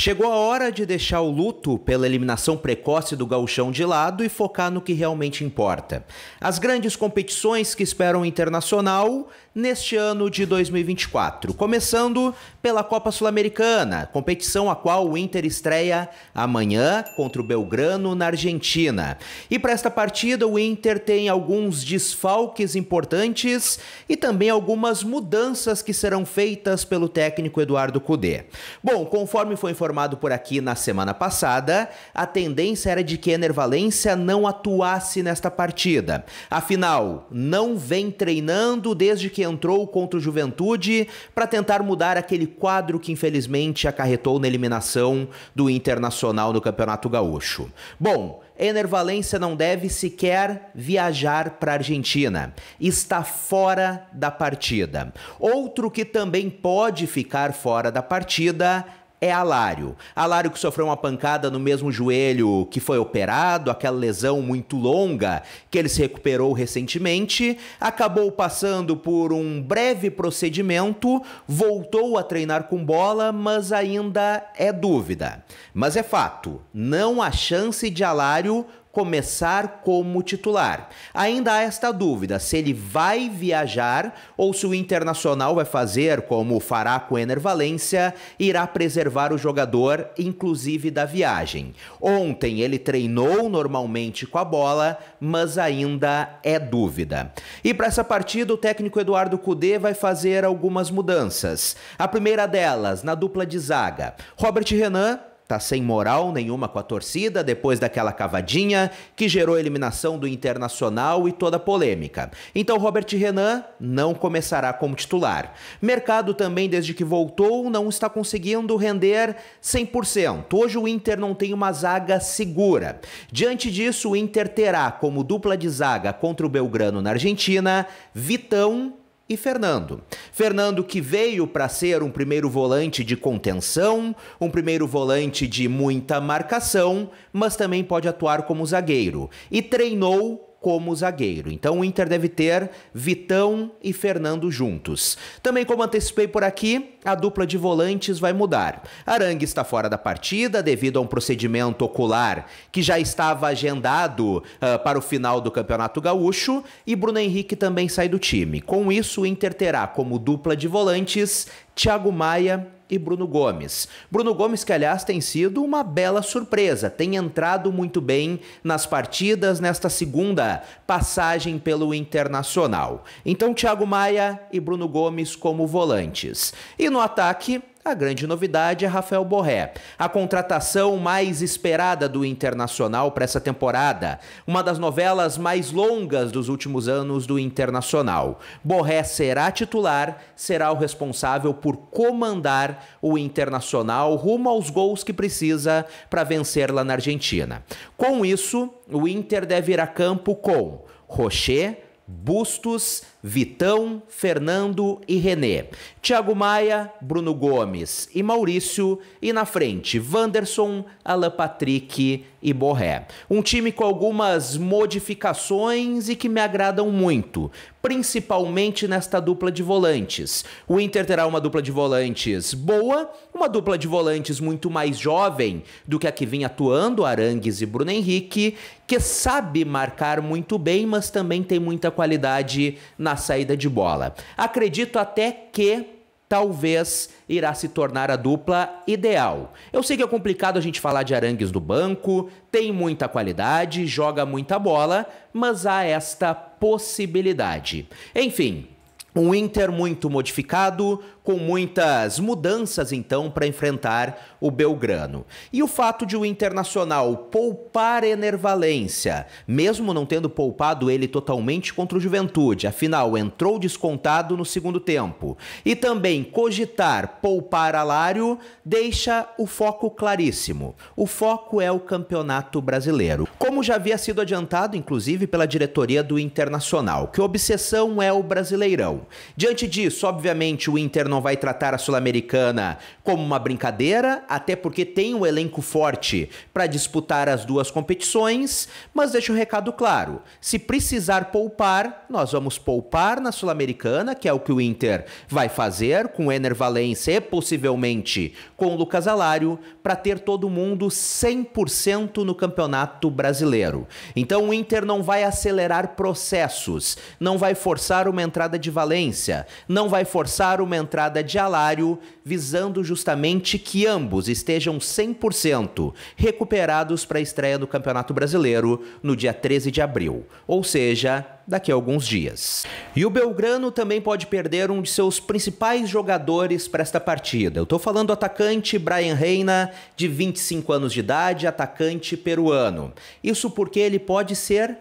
Chegou a hora de deixar o luto pela eliminação precoce do gauchão de lado e focar no que realmente importa. As grandes competições que esperam o Internacional neste ano de 2024, começando pela Copa Sul-Americana, competição a qual o Inter estreia amanhã contra o Belgrano na Argentina. E para esta partida o Inter tem alguns desfalques importantes e também algumas mudanças que serão feitas pelo técnico Eduardo Cudê. Bom, conforme foi informado informado por aqui na semana passada, a tendência era de que Enervalência não atuasse nesta partida. Afinal, não vem treinando desde que entrou contra o Juventude para tentar mudar aquele quadro que infelizmente acarretou na eliminação do Internacional no Campeonato Gaúcho. Bom, Enervalência não deve sequer viajar para a Argentina. Está fora da partida. Outro que também pode ficar fora da partida é Alário. Alário que sofreu uma pancada no mesmo joelho que foi operado, aquela lesão muito longa que ele se recuperou recentemente, acabou passando por um breve procedimento, voltou a treinar com bola, mas ainda é dúvida. Mas é fato, não há chance de Alário começar como titular. Ainda há esta dúvida se ele vai viajar ou se o Internacional vai fazer como fará com Ener Valência, irá preservar o jogador inclusive da viagem. Ontem ele treinou normalmente com a bola, mas ainda é dúvida. E para essa partida o técnico Eduardo Cudê vai fazer algumas mudanças. A primeira delas na dupla de zaga. Robert Renan tá sem moral nenhuma com a torcida depois daquela cavadinha que gerou a eliminação do Internacional e toda a polêmica. Então Robert Renan não começará como titular. Mercado também desde que voltou não está conseguindo render 100%. Hoje o Inter não tem uma zaga segura. Diante disso, o Inter terá como dupla de zaga contra o Belgrano na Argentina Vitão e Fernando. Fernando que veio para ser um primeiro volante de contenção, um primeiro volante de muita marcação, mas também pode atuar como zagueiro. E treinou como zagueiro. Então o Inter deve ter Vitão e Fernando juntos. Também, como antecipei por aqui, a dupla de volantes vai mudar. Arangue está fora da partida devido a um procedimento ocular que já estava agendado uh, para o final do Campeonato Gaúcho e Bruno Henrique também sai do time. Com isso, o Inter terá como dupla de volantes Thiago Maia e Bruno Gomes. Bruno Gomes, que aliás tem sido uma bela surpresa, tem entrado muito bem nas partidas nesta segunda passagem pelo Internacional. Então, Thiago Maia e Bruno Gomes como volantes. E no ataque, a grande novidade é Rafael Borré, a contratação mais esperada do Internacional para essa temporada, uma das novelas mais longas dos últimos anos do Internacional. Borré será titular, será o responsável por comandar o Internacional rumo aos gols que precisa para vencer lá na Argentina. Com isso, o Inter deve ir a campo com Rocher, Bustos, Vitão, Fernando e René, Thiago Maia, Bruno Gomes e Maurício, e na frente Vanderson, Alan Patrick e Borré. Um time com algumas modificações e que me agradam muito, principalmente nesta dupla de volantes. O Inter terá uma dupla de volantes boa, uma dupla de volantes muito mais jovem do que a que vinha atuando Arangues e Bruno Henrique, que sabe marcar muito bem, mas também tem muita qualidade na na saída de bola. Acredito até que talvez irá se tornar a dupla ideal. Eu sei que é complicado a gente falar de Arangues do banco, tem muita qualidade, joga muita bola, mas há esta possibilidade. Enfim, um Inter muito modificado, com muitas mudanças então para enfrentar o Belgrano. E o fato de o Internacional poupar Enervalência, mesmo não tendo poupado ele totalmente contra o Juventude, afinal entrou descontado no segundo tempo. E também cogitar poupar Alário deixa o foco claríssimo. O foco é o Campeonato Brasileiro. Como já havia sido adiantado inclusive pela diretoria do Internacional, que obsessão é o Brasileirão. Diante disso, obviamente o Inter não não vai tratar a Sul-Americana como uma brincadeira, até porque tem um elenco forte para disputar as duas competições, mas deixa o um recado claro: se precisar poupar, nós vamos poupar na Sul-Americana, que é o que o Inter vai fazer com o Ener Valencia e possivelmente com o Lucas Alário, para ter todo mundo 100% no Campeonato Brasileiro. Então o Inter não vai acelerar processos, não vai forçar uma entrada de Valência, não vai forçar uma entrada de alário, visando justamente que ambos estejam 100% recuperados para a estreia do Campeonato Brasileiro no dia 13 de abril, ou seja, daqui a alguns dias. E o Belgrano também pode perder um de seus principais jogadores para esta partida. Eu estou falando do atacante Brian Reina, de 25 anos de idade, atacante peruano. Isso porque ele pode ser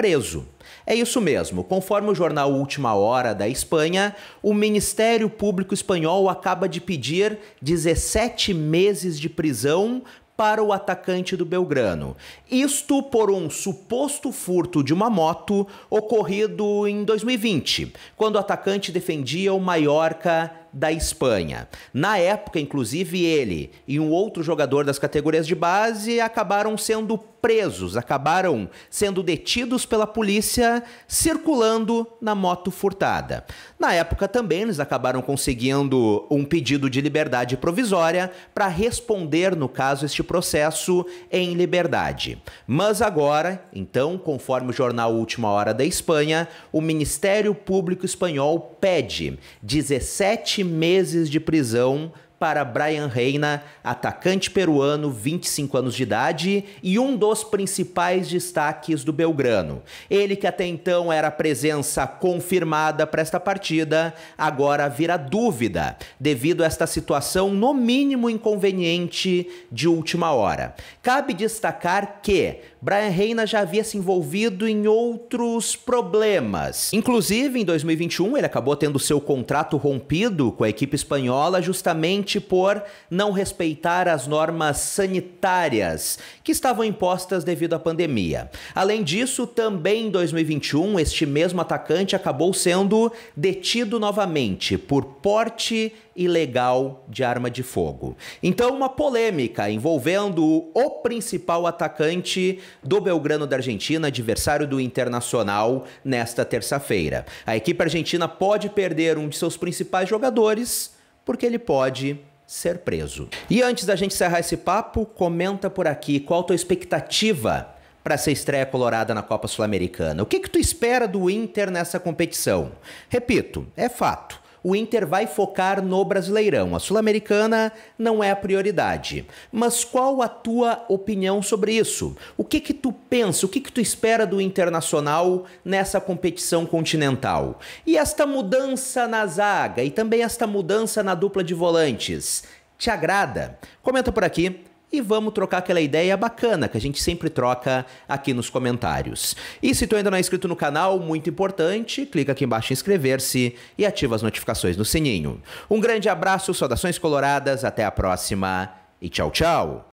preso. É isso mesmo, conforme o jornal Última Hora da Espanha, o Ministério Público Espanhol acaba de pedir 17 meses de prisão para o atacante do Belgrano. Isto por um suposto furto de uma moto ocorrido em 2020, quando o atacante defendia o Mallorca da Espanha. Na época, inclusive, ele e um outro jogador das categorias de base acabaram sendo presos, acabaram sendo detidos pela polícia circulando na moto furtada. Na época também eles acabaram conseguindo um pedido de liberdade provisória para responder, no caso, este processo em liberdade. Mas agora, então, conforme o jornal Última Hora da Espanha, o Ministério Público Espanhol pede 17 meses de prisão para Brian Reina, atacante peruano, 25 anos de idade e um dos principais destaques do Belgrano. Ele que até então era presença confirmada para esta partida, agora vira dúvida devido a esta situação no mínimo inconveniente de última hora. Cabe destacar que Brian Reina já havia se envolvido em outros problemas. Inclusive, em 2021, ele acabou tendo seu contrato rompido com a equipe espanhola justamente justamente por não respeitar as normas sanitárias que estavam impostas devido à pandemia. Além disso, também em 2021, este mesmo atacante acabou sendo detido novamente por porte ilegal de arma de fogo. Então, uma polêmica envolvendo o principal atacante do Belgrano da Argentina, adversário do Internacional, nesta terça-feira. A equipe argentina pode perder um de seus principais jogadores porque ele pode ser preso. E antes da gente encerrar esse papo, comenta por aqui qual a tua expectativa para essa estreia colorada na Copa Sul-Americana. O que, que tu espera do Inter nessa competição? Repito, é fato o Inter vai focar no Brasileirão. A Sul-Americana não é a prioridade. Mas qual a tua opinião sobre isso? O que que tu pensa, o que que tu espera do Internacional nessa competição continental? E esta mudança na zaga e também esta mudança na dupla de volantes, te agrada? Comenta por aqui e vamos trocar aquela ideia bacana que a gente sempre troca aqui nos comentários. E se tu ainda não é inscrito no canal, muito importante, clica aqui embaixo em inscrever-se e ativa as notificações no sininho. Um grande abraço, saudações coloradas, até a próxima e tchau, tchau!